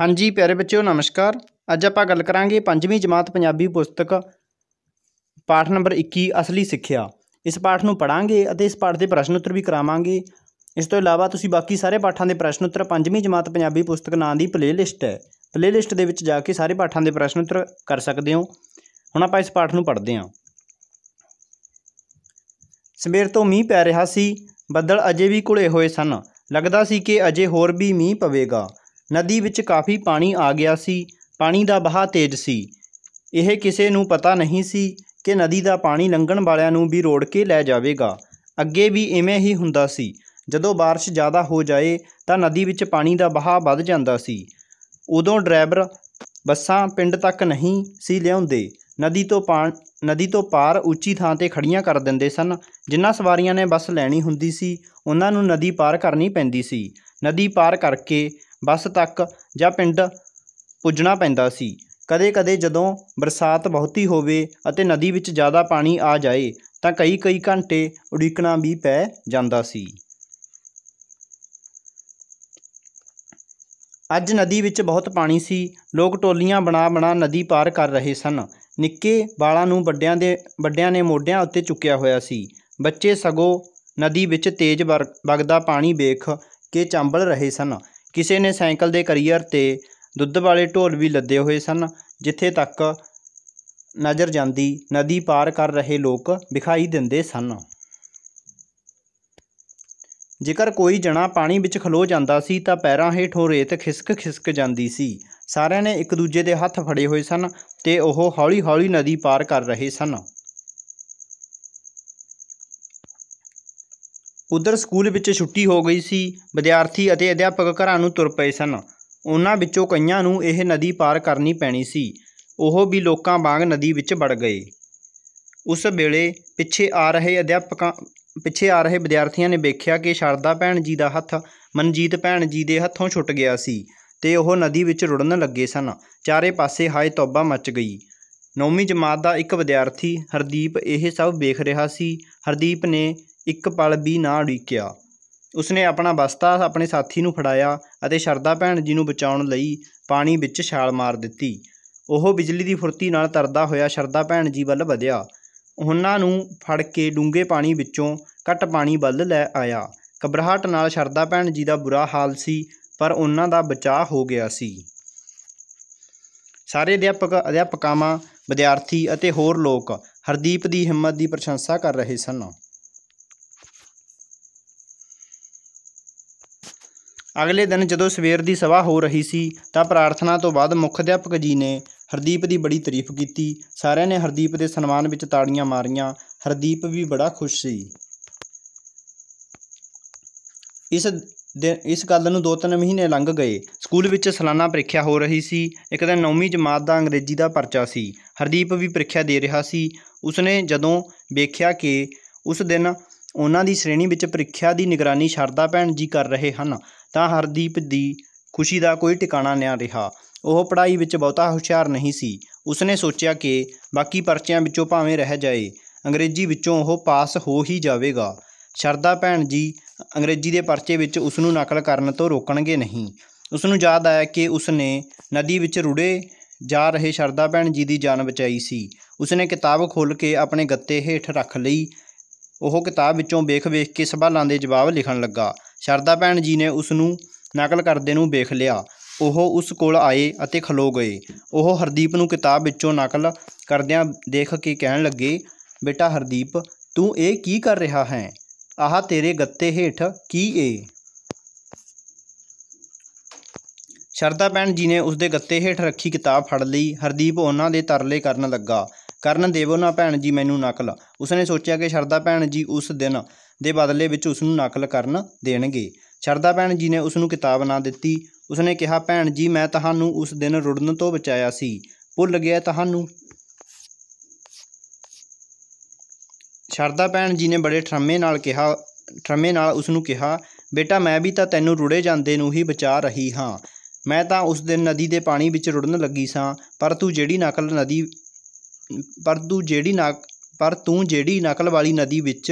ਹਾਂਜੀ ਪਿਆਰੇ ਬੱਚਿਓ ਨਮਸਕਾਰ ਅੱਜ ਆਪਾਂ ਗੱਲ ਕਰਾਂਗੇ ਪੰਜਵੀਂ ਜਮਾਤ ਪੰਜਾਬੀ ਪੁਸਤਕ ਪਾਠ ਨੰਬਰ 21 ਅਸਲੀ ਸਿੱਖਿਆ ਇਸ ਪਾਠ ਨੂੰ ਪੜਾਂਗੇ ਅਤੇ ਇਸ ਪਾਠ ਦੇ ਪ੍ਰਸ਼ਨ ਉੱਤਰ ਵੀ ਕਰਾਵਾਂਗੇ ਇਸ ਤੋਂ ਇਲਾਵਾ ਤੁਸੀਂ ਬਾਕੀ ਸਾਰੇ ਪਾਠਾਂ ਦੇ ਪ੍ਰਸ਼ਨ ਉੱਤਰ ਪੰਜਵੀਂ ਜਮਾਤ ਪੰਜਾਬੀ ਪੁਸਤਕ ਨਾਂ ਦੀ ਪਲੇਲਿਸਟ ਹੈ ਪਲੇਲਿਸਟ ਦੇ ਵਿੱਚ ਜਾ ਕੇ ਸਾਰੇ ਪਾਠਾਂ ਦੇ ਪ੍ਰਸ਼ਨ ਉੱਤਰ ਕਰ ਸਕਦੇ ਹੋ ਹੁਣ ਆਪਾਂ ਇਸ ਪਾਠ ਨੂੰ ਪੜ੍ਹਦੇ ਹਾਂ ਸਵੇਰ ਤੋਂ ਮੀਂਹ ਪੈ ਰਿਹਾ ਸੀ ਬੱਦਲ ਅਜੇ ਵੀ ਘੁਲੇ ਹੋਏ ਸਨ ਲੱਗਦਾ ਸੀ ਕਿ ਅਜੇ ਹੋਰ ਵੀ ਮੀਂਹ ਪਵੇਗਾ ਨਦੀ ਵਿੱਚ ਕਾਫੀ ਪਾਣੀ ਆ ਗਿਆ ਸੀ ਪਾਣੀ ਦਾ ਵਹਾਅ ਤੇਜ਼ ਸੀ ਇਹ ਕਿਸੇ ਨੂੰ ਪਤਾ ਨਹੀਂ ਸੀ ਕਿ ਨਦੀ ਦਾ ਪਾਣੀ ਲੰਘਣ ਵਾਲਿਆਂ ਨੂੰ ਵੀ ਰੋੜ ਕੇ ਲੈ ਜਾਵੇਗਾ ਅੱਗੇ ਵੀ ਇਵੇਂ ਹੀ ਹੁੰਦਾ ਸੀ ਜਦੋਂ بارش ਜ਼ਿਆਦਾ ਹੋ ਜਾਏ ਤਾਂ ਨਦੀ ਵਿੱਚ ਪਾਣੀ ਦਾ ਵਹਾਅ ਵੱਧ ਜਾਂਦਾ ਸੀ ਉਦੋਂ ਡਰਾਈਵਰ ਬੱਸਾਂ ਪਿੰਡ ਤੱਕ ਨਹੀਂ ਸੀ ਲਿਆਉਂਦੇ ਨਦੀ ਤੋਂ ਪਾਣ ਨਦੀ ਤੋਂ ਪਾਰ ਉੱਚੀ ਥਾਂ ਤੇ ਖੜੀਆਂ ਕਰ ਦਿੰਦੇ ਸਨ ਜਿਨ੍ਹਾਂ ਸਵਾਰੀਆਂ ਨੇ ਬੱਸ ਲੈਣੀ ਹੁੰਦੀ ਸੀ ਉਹਨਾਂ ਨੂੰ ਨਦੀ ਪਾਰ ਕਰਨੀ ਪੈਂਦੀ ਸੀ ਨਦੀ ਪਾਰ ਕਰਕੇ ਬੱਸ ਤੱਕ ਜਾਂ ਪਿੰਡ ਪੁੱਜਣਾ ਪੈਂਦਾ ਸੀ ਕਦੇ ਕਦੇ ਜਦੋਂ ਬਰਸਾਤ ਬਹੁਤੀ ਹੋਵੇ ਅਤੇ ਨਦੀ ਵਿੱਚ ਜ਼ਿਆਦਾ ਪਾਣੀ ਆ ਜਾਏ ਤਾਂ ਕਈ ਕਈ ਘੰਟੇ ਉਡੀਕਣਾ ਵੀ ਪੈ ਜਾਂਦਾ ਸੀ ਅੱਜ ਨਦੀ ਵਿੱਚ ਬਹੁਤ ਪਾਣੀ ਸੀ ਲੋਕ ਟੋਲੀਆਂ ਬਣਾ ਬਣਾ ਨਦੀ ਪਾਰ ਕਰ ਰਹੇ ਸਨ ਨਿੱਕੇ ਬਾਲਾਂ ਨੂੰ ਵੱਡਿਆਂ ਦੇ ਵੱਡਿਆਂ ਨੇ ਮੋਢਿਆਂ ਉੱਤੇ ਚੁੱਕਿਆ ਹੋਇਆ ਸੀ ਬੱਚੇ ਸਗੋ ਨਦੀ ਵਿੱਚ ਤੇਜ਼ ਵਗਦਾ ਪਾਣੀ ਵੇਖ ਕੇ ਚੰਬਲ ਰਹੇ ਸਨ ਕਿਸੇ ਨੇ ਸਾਈਕਲ ਦੇ ਕਰੀਅਰ 'ਤੇ ਦੁੱਧ ਵਾਲੇ ਢੋਲ ਵੀ ਲੱਦੇ ਹੋਏ ਸਨ ਜਿੱਥੇ ਤੱਕ ਨਜ਼ਰ ਜਾਂਦੀ ਨਦੀ ਪਾਰ ਕਰ ਰਹੇ ਲੋਕ ਵਿਖਾਈ ਦਿੰਦੇ ਸਨ ਜੇਕਰ ਕੋਈ ਜਣਾ ਪਾਣੀ ਵਿੱਚ ਖਲੋ ਜਾਂਦਾ ਸੀ ਤਾਂ ਪੈਰਾਂ ਹੇਠੋਂ ਰੇਤ ਖਿਸਕ ਖਿਸਕ ਜਾਂਦੀ ਸੀ ਸਾਰਿਆਂ ਨੇ ਇੱਕ ਦੂਜੇ ਦੇ ਹੱਥ ਫੜੇ ਹੋਏ ਸਨ ਤੇ ਉਹ ਹੌਲੀ-ਹੌਲੀ ਨਦੀ ਪਾਰ ਕਰ ਰਹੇ ਸਨ ਉਧਰ ਸਕੂਲ ਵਿੱਚ ਛੁੱਟੀ ਹੋ ਗਈ ਸੀ ਵਿਦਿਆਰਥੀ ਅਤੇ ਅਧਿਆਪਕ ਘਰਾਂ ਨੂੰ ਤੁਰ ਪਏ ਸਨ ਉਹਨਾਂ ਵਿੱਚੋਂ ਕਈਆਂ ਨੂੰ ਇਹ ਨਦੀ ਪਾਰ ਕਰਨੀ ਪੈਣੀ ਸੀ ਉਹ ਵੀ ਲੋਕਾਂ ਵਾਂਗ ਨਦੀ ਵਿੱਚ ਵੜ ਗਏ ਉਸ ਵੇਲੇ ਪਿੱਛੇ ਆ ਰਹੇ ਅਧਿਆਪਕਾਂ ਪਿੱਛੇ ਆ ਰਹੇ ਵਿਦਿਆਰਥੀਆਂ ਨੇ ਵੇਖਿਆ ਕਿ ਸ਼ਰਦਾ ਭੈਣ ਜੀ ਦਾ ਹੱਥ ਮਨਜੀਤ ਭੈਣ ਜੀ ਦੇ ਹੱਥੋਂ ਛੁੱਟ ਗਿਆ ਸੀ ਤੇ ਉਹ ਨਦੀ ਵਿੱਚ ਰੁੜਨ ਲੱਗੇ ਸਨ ਚਾਰੇ ਪਾਸੇ ਹਾਏ ਤੌਬਾ ਮਚ ਗਈ ਨੌਵੀਂ ਜਮਾਤ ਦਾ ਇੱਕ ਵਿਦਿਆਰਥੀ ਹਰਦੀਪ ਇਹ ਸਭ ਵੇਖ ਰਿਹਾ ਸੀ ਹਰਦੀਪ ਨੇ ਇੱਕ ਪਲ ਵੀ ਨਾ ਉਡੀਕਿਆ ਉਸਨੇ ਆਪਣਾ ਬਸਤਾ ਆਪਣੇ ਸਾਥੀ ਨੂੰ ਫੜਾਇਆ ਅਤੇ ਸ਼ਰਦਾ ਭੈਣ ਜੀ ਨੂੰ ਬਚਾਉਣ ਲਈ ਪਾਣੀ ਵਿੱਚ ਛਾਲ ਮਾਰ ਦਿੱਤੀ ਉਹ ਬਿਜਲੀ ਦੀ ਫੁਰਤੀ ਨਾਲ ਤਰਦਾ ਹੋਇਆ ਸ਼ਰਦਾ ਭੈਣ ਜੀ ਵੱਲ ਵਧਿਆ ਉਹਨਾਂ ਨੂੰ ਫੜ ਕੇ ਡੂੰਘੇ ਪਾਣੀ ਵਿੱਚੋਂ ਘੱਟ ਪਾਣੀ ਵੱਲ ਲੈ ਆਇਆ ਕਬਰਹਾਟ ਨਾਲ ਸ਼ਰਦਾ ਭੈਣ ਜੀ ਦਾ ਬੁਰਾ ਹਾਲ ਸੀ ਪਰ ਉਹਨਾਂ ਦਾ ਬਚਾਅ ਹੋ ਗਿਆ ਸੀ ਸਾਰੇ ਅਧਿਆਪਕ ਅਧਿਆਪਕਾਵਾਂ ਵਿਦਿਆਰਥੀ ਅਤੇ ਹੋਰ ਲੋਕ ਹਰਦੀਪ ਦੀ ਹਿੰਮਤ ਦੀ ਪ੍ਰਸ਼ੰਸਾ ਕਰ ਰਹੇ ਸਨ ਅਗਲੇ ਦਿਨ ਜਦੋਂ ਸਵੇਰ ਦੀ ਸਭਾ ਹੋ ਰਹੀ ਸੀ ਤਾਂ ਪ੍ਰਾਰਥਨਾ ਤੋਂ ਬਾਅਦ ਮੁੱਖ ਅਧਿਆਪਕ ਜੀ ਨੇ ਹਰਦੀਪ ਦੀ ਬੜੀ ਤਾਰੀਫ ਕੀਤੀ ਸਾਰਿਆਂ ਨੇ ਹਰਦੀਪ ਦੇ ਸਨਮਾਨ ਵਿੱਚ ਤਾੜੀਆਂ ਮਾਰੀਆਂ ਹਰਦੀਪ ਵੀ ਬੜਾ ਖੁਸ਼ ਸੀ ਇਸ ਇਸ ਗੱਲ ਨੂੰ 2-3 ਮਹੀਨੇ ਲੰਘ ਗਏ ਸਕੂਲ ਵਿੱਚ ਸਾਲਾਨਾ ਪ੍ਰੀਖਿਆ ਹੋ ਰਹੀ ਸੀ ਇੱਕ ਦਿਨ 9ਵੀਂ ਜਮਾਤ ਦਾ ਅੰਗਰੇਜ਼ੀ ਦਾ ਪਰਚਾ ਸੀ ਹਰਦੀਪ ਵੀ ਪ੍ਰੀਖਿਆ ਦੇ ਰਿਹਾ ਸੀ ਉਸਨੇ ਜਦੋਂ ਵੇਖਿਆ ਕਿ ਉਸ ਦਿਨ ਉਹਨਾਂ ਦੀ ਸ਼੍ਰੇਣੀ ਵਿੱਚ ਪ੍ਰੀਖਿਆ ਦੀ ਨਿਗਰਾਨੀ ਸ਼ਰਦਾ ਭੈਣ ਜੀ ਕਰ ਰਹੇ ਹਨ ਤਾਂ ਹਰਦੀਪ ਦੀ ਖੁਸ਼ੀ ਦਾ ਕੋਈ ਟਿਕਾਣਾ ਨਾ ਰਿਹਾ ਉਹ ਪੜ੍ਹਾਈ ਵਿੱਚ ਬਹੁਤਾ ਹੁਸ਼ਿਆਰ ਨਹੀਂ ਸੀ ਉਸਨੇ ਸੋਚਿਆ ਕਿ ਬਾਕੀ ਪਰਚਿਆਂ ਵਿੱਚੋਂ ਭਾਵੇਂ ਰਹਿ ਜਾਏ ਅੰਗਰੇਜ਼ੀ ਵਿੱਚੋਂ ਉਹ ਪਾਸ ਹੋ ਹੀ ਜਾਵੇਗਾ ਸ਼ਰਦਾ ਭੈਣ ਜੀ ਅੰਗਰੇਜ਼ੀ ਦੇ ਪਰਚੇ ਵਿੱਚ ਉਸ ਨੂੰ ਨਕਲ ਕਰਨ ਤੋਂ ਰੋਕਣਗੇ ਨਹੀਂ ਉਸ ਨੂੰ ਯਾਦ ਆਇਆ ਕਿ ਉਸ ਨੇ ਨਦੀ ਵਿੱਚ ਰੁੜੇ ਜਾ ਰਹੇ ਸ਼ਰਦਾ ਭੈਣ ਜੀ ਦੀ ਜਾਨ ਬਚਾਈ ਸੀ ਉਸ ਨੇ ਕਿਤਾਬ ਖੋਲ੍ਹ ਕੇ ਆਪਣੇ ਗੱਤੇ ਹੇਠ ਰੱਖ ਲਈ ਉਹ ਕਿਤਾਬ ਵਿੱਚੋਂ ਵੇਖ-ਵੇਖ ਕੇ ਸਵਾਲਾਂ ਦੇ ਜਵਾਬ ਲਿਖਣ ਲੱਗਾ ਸ਼ਰਦਾ ਭੈਣ ਜੀ ਨੇ ਉਸ ਨੂੰ ਨਕਲ ਕਰਦੇ ਨੂੰ ਵੇਖ ਲਿਆ ਉਹ ਉਸ ਕੋਲ ਆਏ ਅਤੇ ਖਲੋ ਗਏ ਉਹ ਹਰਦੀਪ ਨੂੰ ਕਿਤਾਬ ਵਿੱਚੋਂ ਨਕਲ ਕਰਦਿਆਂ ਦੇਖ ਕੇ ਕਹਿਣ ਲੱਗੇ ਬੇਟਾ ਹਰਦੀਪ ਤੂੰ ਇਹ ਕੀ ਕਰ ਰਿਹਾ ਹੈ ਆਹ ਤੇਰੇ ਗੱਤੇ ਹੇਠ ਕੀ ਏ ਸ਼ਰਦਾ ਭੈਣ ਜੀ ਨੇ ਉਸ ਦੇ ਗੱਤੇ ਹੇਠ ਰੱਖੀ ਕਿਤਾਬ ਫੜ ਲਈ ਹਰਦੀਪ ਉਹਨਾਂ ਦੇ ਤਰਲੇ ਕਰਨ ਲੱਗਾ ਕਰਨ ਦੇਵੋ ਨਾ ਭੈਣ ਜੀ ਮੈਨੂੰ ਨਕਲ ਉਸਨੇ ਸੋਚਿਆ ਕਿ ਸ਼ਰਦਾ ਭੈਣ ਜੀ ਉਸ ਦਿਨ ਦੇ ਬਦਲੇ ਵਿੱਚ ਉਸ ਨੂੰ ਨਕਲ ਕਰਨ ਦੇਣਗੇ ਸ਼ਰਦਾ ਭੈਣ ਜੀ ਨੇ ਉਸ ਨੂੰ ਕਿਤਾਬ ਨਾ ਦਿੱਤੀ ਉਸਨੇ ਕਿਹਾ ਭੈਣ ਜੀ ਮੈਂ ਤੁਹਾਨੂੰ ਉਸ ਦਿਨ ਰੁੜਨ ਤੋਂ ਬਚਾਇਆ ਸੀ ਭੁੱਲ ਗਿਆ ਤੁਹਾਨੂੰ ਸ਼ਰਦਾ ਭੈਣ ਜੀ ਨੇ ਬੜੇ ਠਰਮੇ ਨਾਲ ਕਿਹਾ ਠਰਮੇ ਨਾਲ ਉਸ ਨੂੰ ਕਿਹਾ ਬੇਟਾ ਮੈਂ ਵੀ ਤਾਂ ਤੈਨੂੰ ਰੁੜੇ ਜਾਂਦੇ ਨੂੰ ਹੀ ਬਚਾ ਰਹੀ ਹਾਂ ਮੈਂ ਤਾਂ ਉਸ ਦਿਨ ਨਦੀ ਦੇ ਪਾਣੀ ਵਿੱਚ ਰੁੜਨ ਲੱਗੀ ਸਾਂ ਪਰ ਤੂੰ ਜਿਹੜੀ ਨਕਲ ਨਦੀ ਪਰ ਤੂੰ ਜਿਹੜੀ ਨਾ ਪਰ ਤੂੰ ਜਿਹੜੀ ਨਕਲ ਵਾਲੀ ਨਦੀ ਵਿੱਚ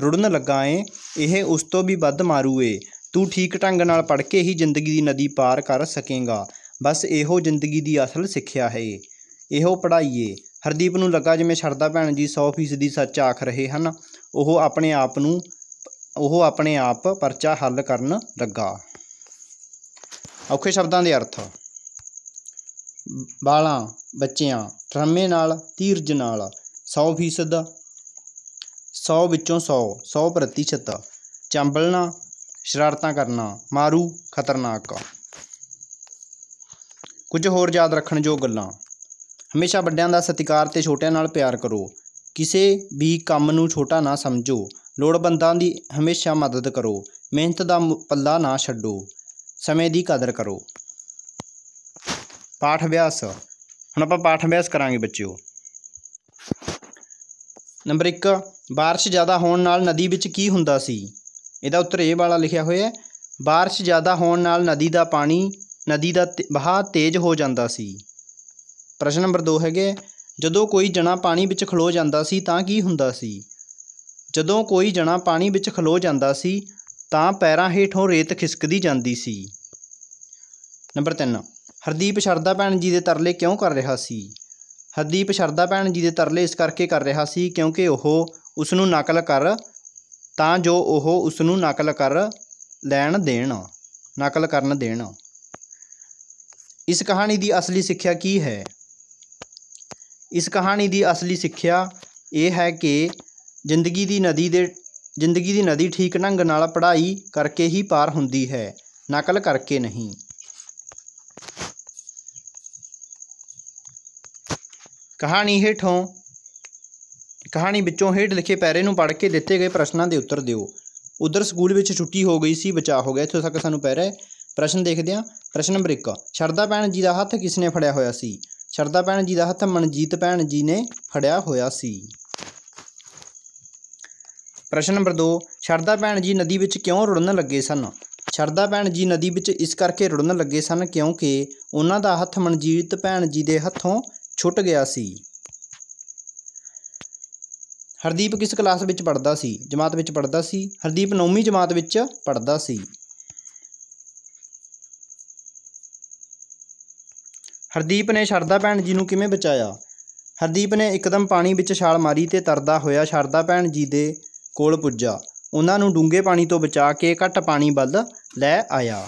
ਰੁੜਨ ਲੱਗਾ ਏ ਇਹ ਉਸ ਤੋਂ ਵੀ ਵੱਧ ਮਾਰੂ ਏ ਤੂੰ ਠੀਕ ਢੰਗ ਨਾਲ ਪੜ੍ਹ ਕੇ ਹੀ ਜ਼ਿੰਦਗੀ ਦੀ ਨਦੀ ਪਾਰ ਕਰ ਸਕੇਂਗਾ ਬਸ ਇਹੋ ਜ਼ਿੰਦਗੀ ਦੀ ਅਸਲ ਸਿੱਖਿਆ ਹੈ ਇਹੋ ਪੜ੍ਹਾਈਏ ਹਰਦੀਪ ਨੂੰ ਲੱਗਾ ਜਿਵੇਂ ਸ਼ਰਦਾ ਭੈਣ ਜੀ 100% ਦੀ ਸੱਚ ਆਖ ਰਹੇ ਹਨ ਉਹ ਆਪਣੇ ਆਪ ਨੂੰ ਉਹ ਆਪਣੇ ਆਪ ਪਰਚਾ ਹੱਲ ਕਰਨ ਲੱਗਾ ਔਖੇ ਸ਼ਬਦਾਂ ਦੇ ਅਰਥ ਬਾਲਾਂ ਬੱਚਿਆਂ ਡਰਾਮੇ ਨਾਲ ਤੀਰਜ ਨਾਲ 100% ਫੀਸਦ 100 ਵਿੱਚੋਂ 100 100% ਪ੍ਰਤੀਸ਼ਤ ਚੰਬਲਣਾ ਸ਼ਰਾਰਤਾਂ ਕਰਨਾ ਮਾਰੂ ਖਤਰਨਾਕ ਕੁਝ ਹੋਰ ਯਾਦ ਰੱਖਣ ਜੋ ਗੱਲਾਂ ਹਮੇਸ਼ਾ ਵੱਡਿਆਂ ਦਾ ਸਤਿਕਾਰ ਤੇ ਛੋਟਿਆਂ ਨਾਲ ਪਿਆਰ ਕਰੋ ਕਿਸੇ ਵੀ ਕੰਮ ਨੂੰ ਛੋਟਾ ਨਾ ਸਮਝੋ ਲੋੜਵੰਦਾਂ ਦੀ ਹਮੇਸ਼ਾ ਮਦਦ ਕਰੋ ਮਿਹਨਤ ਦਾ ਪੱਲਾ ਨਾ ਛੱਡੋ ਸਮੇਂ ਦੀ ਕਦਰ ਕਰੋ ਪਾਠ ਅਭਿਆਸ ਹੁਣ ਆਪਾਂ ਪਾਠ ਅਭਿਆਸ ਕਰਾਂਗੇ ਬੱਚਿਓ ਨੰਬਰ 1 بارش ਜ਼ਿਆਦਾ ਹੋਣ ਨਾਲ ਨਦੀ ਵਿੱਚ ਕੀ ਹੁੰਦਾ ਸੀ ਇਹਦਾ ਉੱਤਰ ਇਹ ਵਾਲਾ ਲਿਖਿਆ ਹੋਇਆ ਹੈ بارش ਜ਼ਿਆਦਾ ਹੋਣ ਨਾਲ ਨਦੀ ਦਾ ਪਾਣੀ ਨਦੀ ਦਾ ਵਹਾਅ ਤੇਜ਼ ਹੋ ਜਾਂਦਾ ਸੀ ਪ੍ਰਸ਼ਨ ਨੰਬਰ 2 ਹੈਗੇ ਜਦੋਂ ਕੋਈ ਜਣਾ ਪਾਣੀ ਵਿੱਚ ਖਲੋ ਜਾਂਦਾ ਸੀ ਤਾਂ ਕੀ ਹੁੰਦਾ ਸੀ ਜਦੋਂ ਕੋਈ ਜਣਾ ਪਾਣੀ ਵਿੱਚ ਖਲੋ ਜਾਂਦਾ ਸੀ ਤਾਂ ਪੈਰਾਂ ਹੇਠੋਂ ਰੇਤ ਖਿਸਕਦੀ ਜਾਂਦੀ ਸੀ ਨੰਬਰ 3 ਹਰਦੀਪ ਸ਼ਰਦਾ ਭੈਣ ਜੀ ਦੇ ਤਰਲੇ ਕਿਉਂ ਕਰ ਰਿਹਾ ਸੀ ਹਰਦੀਪ ਸ਼ਰਦਾ ਭੈਣ ਜੀ ਦੇ ਤਰਲੇ ਇਸ ਕਰਕੇ ਕਰ ਰਿਹਾ ਸੀ ਕਿਉਂਕਿ ਉਹ ਉਸ ਨੂੰ ਨਕਲ ਕਰ ਤਾਂ ਜੋ ਉਹ ਉਸ ਨੂੰ ਨਕਲ ਕਰ ਲੈਣ ਦੇਣ ਨਕਲ ਕਰਨ ਦੇਣ ਇਸ ਕਹਾਣੀ ਦੀ ਅਸਲੀ ਸਿੱਖਿਆ ਕੀ ਹੈ ਇਸ ਕਹਾਣੀ ਦੀ ਅਸਲੀ ਸਿੱਖਿਆ ਇਹ ਹੈ ਕਿ ਜ਼ਿੰਦਗੀ ਦੀ ਨਦੀ ਦੇ ਜ਼ਿੰਦਗੀ ਦੀ ਨਦੀ ਠੀਕ ਢੰਗ ਨਾਲ ਪੜ੍ਹਾਈ ਕਰਕੇ ਹੀ ਪਾਰ ਹੁੰਦੀ ਹੈ ਨਕਲ ਕਰਕੇ ਨਹੀਂ ਕਹਾਣੀ ਹੇਠੋਂ ਕਹਾਣੀ ਵਿੱਚੋਂ ਹੇਠ ਲਿਖੇ ਪੈਰੇ ਨੂੰ ਪੜ੍ਹ ਕੇ ਦਿੱਤੇ ਗਏ ਪ੍ਰਸ਼ਨਾਂ ਦੇ ਉੱਤਰ ਦਿਓ ਉਧਰ ਸਕੂਲ ਵਿੱਚ ਛੁੱਟੀ ਹੋ ਗਈ ਸੀ ਬਚਾ ਹੋ ਗਿਆ ਇੱਥੋਂ ਤੱਕ ਸਾਨੂੰ ਪੈਰਾ ਪ੍ਰਸ਼ਨ ਦੇਖਦੇ ਹਾਂ ਪ੍ਰਸ਼ਨ ਨੰਬਰ 1 ਸ਼ਰਦਾ ਭੈਣ ਜੀ ਦਾ ਹੱਥ ਕਿਸ ਨੇ ਫੜਿਆ ਹੋਇਆ ਸੀ ਸ਼ਰਦਾ ਭੈਣ ਜੀ ਦਾ ਹੱਥ ਮਨਜੀਤ ਭੈਣ ਜੀ ਨੇ ਫੜਿਆ ਹੋਇਆ ਸੀ ਪ੍ਰਸ਼ਨ ਨੰਬਰ 2 ਸ਼ਰਦਾ ਭੈਣ ਜੀ ਨਦੀ ਵਿੱਚ ਕਿਉਂ ਰੁੜਨ ਲੱਗੇ ਸਨ ਸ਼ਰਦਾ ਭੈਣ ਜੀ ਨਦੀ ਵਿੱਚ ਇਸ ਕਰਕੇ ਰੁੜਨ ਲੱਗੇ ਸਨ ਕਿਉਂਕਿ ਉਹਨਾਂ ਦਾ ਹੱਥ ਮਨਜੀਤ ਭੈਣ ਜੀ ਦੇ ਹੱਥੋਂ ਛੁੱਟ ਗਿਆ ਸੀ ਹਰਦੀਪ ਕਿਸ ਕਲਾਸ ਵਿੱਚ ਪੜ੍ਹਦਾ ਸੀ ਜਮਾਤ ਵਿੱਚ ਪੜ੍ਹਦਾ ਸੀ ਹਰਦੀਪ 9ਵੀਂ ਜਮਾਤ ਵਿੱਚ ਪੜ੍ਹਦਾ ਸੀ ਹਰਦੀਪ ਨੇ ਸ਼ਰਦਾ ਭੈਣ ਜੀ ਨੂੰ ਕਿਵੇਂ ਬਚਾਇਆ ਹਰਦੀਪ ਨੇ ਇੱਕਦਮ ਪਾਣੀ ਵਿੱਚ ਛਾਲ ਮਾਰੀ ਤੇ ਤਰਦਾ ਹੋਇਆ ਸ਼ਰਦਾ ਭੈਣ ਜੀ ਦੇ ਕੋਲ ਪੁੱਜਾ ਉਹਨਾਂ ਨੂੰ ਡੂੰਘੇ ਪਾਣੀ ਤੋਂ ਬਚਾ ਕੇ ਘੱਟ ਪਾਣੀ ਵੱਲ ਲੈ ਆਇਆ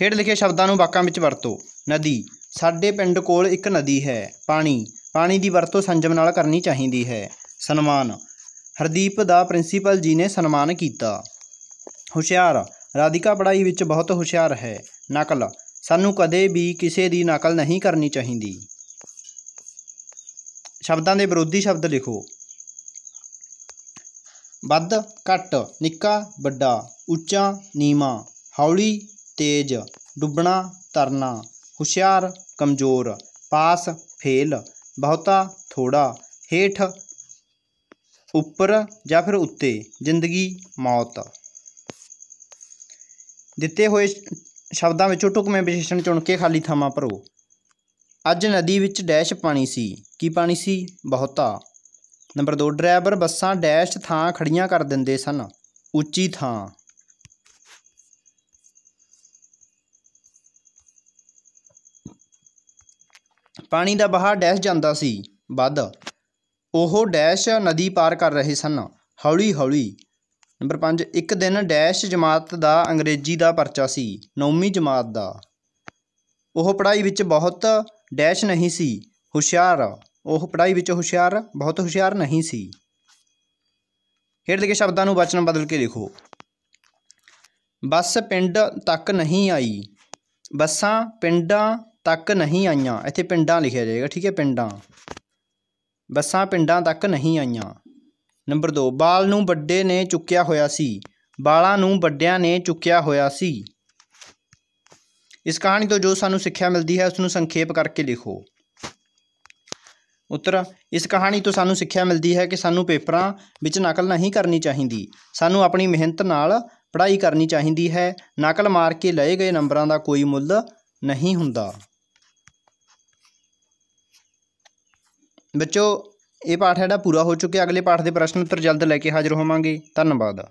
ਹੇਠ ਲਿਖੇ ਸ਼ਬਦਾਂ ਨੂੰ ਵਾਕਾਂ ਵਿੱਚ ਵਰਤੋ ਨਦੀ ਸਾਡੇ ਪਿੰਡ ਕੋਲ ਇੱਕ ਨਦੀ ਹੈ ਪਾਣੀ ਪਾਣੀ ਦੀ ਵਰਤੋਂ ਸੰਜਮ ਨਾਲ ਕਰਨੀ ਚਾਹੀਦੀ ਹੈ ਸਨਮਾਨ ਹਰਦੀਪ ਦਾ ਪ੍ਰਿੰਸੀਪਲ ਜੀ ਨੇ ਸਨਮਾਨ ਕੀਤਾ ਹੁਸ਼ਿਆਰ ਰਾਧਿਕਾ ਪੜਾਈ ਵਿੱਚ ਬਹੁਤ ਹੁਸ਼ਿਆਰ ਹੈ ਨਕਲ ਸਾਨੂੰ ਕਦੇ ਵੀ ਕਿਸੇ ਦੀ ਨਕਲ ਨਹੀਂ ਕਰਨੀ ਚਾਹੀਦੀ ਸ਼ਬਦਾਂ ਦੇ ਵਿਰੋਧੀ ਸ਼ਬਦ ਲਿਖੋ ਵੱਧ ਘੱਟ ਨਿੱਕਾ ਵੱਡਾ ਉੱਚਾ ਨੀਵਾ ਹੌਲੀ ਤੇਜ਼ ਡੁੱਬਣਾ ਤਰਨਾ ਹੁਸ਼ਿਆਰ ਕਮਜ਼ੋਰ ਪਾਸ ਫੇਲ ਬਹੁਤਾ ਥੋੜਾ ਹੇਠ ਉੱਪਰ ਜਾਂ ਫਿਰ ਉੱਤੇ ਜ਼ਿੰਦਗੀ ਮੌਤ ਦਿੱਤੇ ਹੋਏ ਸ਼ਬਦਾਂ ਵਿੱਚੋਂ ਟੁਕਵੇਂ ਵਿਸ਼ੇਸ਼ਣ ਚੁਣ ਕੇ ਖਾਲੀ ਥਾਵਾਂ ਭਰੋ ਅੱਜ ਨਦੀ ਵਿੱਚ ਡੈਸ਼ ਪਾਣੀ ਸੀ ਕੀ ਪਾਣੀ ਸੀ ਬਹੁਤਾ ਨੰਬਰ 2 ਡਰਾਈਵਰ ਬੱਸਾਂ ਡੈਸ਼ ਥਾਂ ਖੜੀਆਂ ਕਰ ਦਿੰਦੇ ਸਨ ਉੱਚੀ ਥਾਂ ਪਾਣੀ ਦਾ ਵਹਾਅ ਡੈਸ਼ ਜਾਂਦਾ ਸੀ ਵੱਧ ਉਹ ਡੈਸ਼ ਨਦੀ ਪਾਰ ਕਰ ਰਹੇ ਸਨ ਹੌਲੀ ਹੌਲੀ ਨੰਬਰ 5 ਇੱਕ ਦਿਨ ਡੈਸ਼ ਜਮਾਤ ਦਾ ਅੰਗਰੇਜ਼ੀ ਦਾ ਪਰਚਾ ਸੀ ਨੌਵੀਂ ਜਮਾਤ ਦਾ ਉਹ ਪੜ੍ਹਾਈ ਵਿੱਚ ਬਹੁਤ ਡੈਸ਼ ਨਹੀਂ ਸੀ ਹੁਸ਼ਿਆਰ ਉਹ ਪੜ੍ਹਾਈ ਵਿੱਚ ਹੁਸ਼ਿਆਰ ਬਹੁਤ ਹੁਸ਼ਿਆਰ ਨਹੀਂ ਸੀ ਹੇਠ ਲਿਖੇ ਸ਼ਬਦਾਂ ਨੂੰ ਵਚਨ ਬਦਲ ਕੇ ਲਿਖੋ ਬੱਸ ਪਿੰਡ ਤੱਕ ਨਹੀਂ ਆਈ ਬੱਸਾਂ ਪਿੰਡਾਂ ਤੱਕ ਨਹੀਂ ਆਈਆਂ ਇੱਥੇ ਪਿੰਡਾਂ ਲਿਖਿਆ ਜਾਏਗਾ ਠੀਕ ਹੈ ਪਿੰਡਾਂ ਬੱਸਾਂ ਪਿੰਡਾਂ ਤੱਕ ਨਹੀਂ ਆਈਆਂ ਨੰਬਰ 2 ਬਾਲ ਨੂੰ ਵੱਡੇ ਨੇ ਚੁੱਕਿਆ ਹੋਇਆ ਸੀ ਬਾਲਾਂ ਨੂੰ ਵੱਡਿਆਂ ਨੇ ਚੁੱਕਿਆ ਹੋਇਆ ਸੀ ਇਸ ਕਹਾਣੀ ਤੋਂ ਜੋ ਸਾਨੂੰ ਸਿੱਖਿਆ ਮਿਲਦੀ ਹੈ ਉਸ ਨੂੰ ਸੰਖੇਪ ਕਰਕੇ ਲਿਖੋ ਉੱਤਰ ਇਸ ਕਹਾਣੀ ਤੋਂ ਸਾਨੂੰ ਸਿੱਖਿਆ ਮਿਲਦੀ ਹੈ ਕਿ ਸਾਨੂੰ ਪੇਪਰਾਂ ਵਿੱਚ ਨਕਲ ਨਹੀਂ ਕਰਨੀ ਚਾਹੀਦੀ ਸਾਨੂੰ ਆਪਣੀ ਮਿਹਨਤ ਨਾਲ ਪੜ੍ਹਾਈ ਕਰਨੀ ਚਾਹੀਦੀ ਹੈ ਨਕਲ ਮਾਰ ਕੇ ਲਏ ਗਏ ਨੰਬਰਾਂ ਦਾ ਕੋਈ ਮੁੱਲ ਨਹੀਂ ਹੁੰਦਾ ਬੱਚੋ ਇਹ ਪਾਠ ਜਿਹੜਾ ਪੂਰਾ ਹੋ ਚੁੱਕਿਆ ਅਗਲੇ ਪਾਠ ਦੇ ਪ੍ਰਸ਼ਨ ਉੱਤਰ ਜਲਦ ਲੈ ਕੇ ਹਾਜ਼ਰ ਹੋਵਾਂਗੇ ਧੰਨਵਾਦ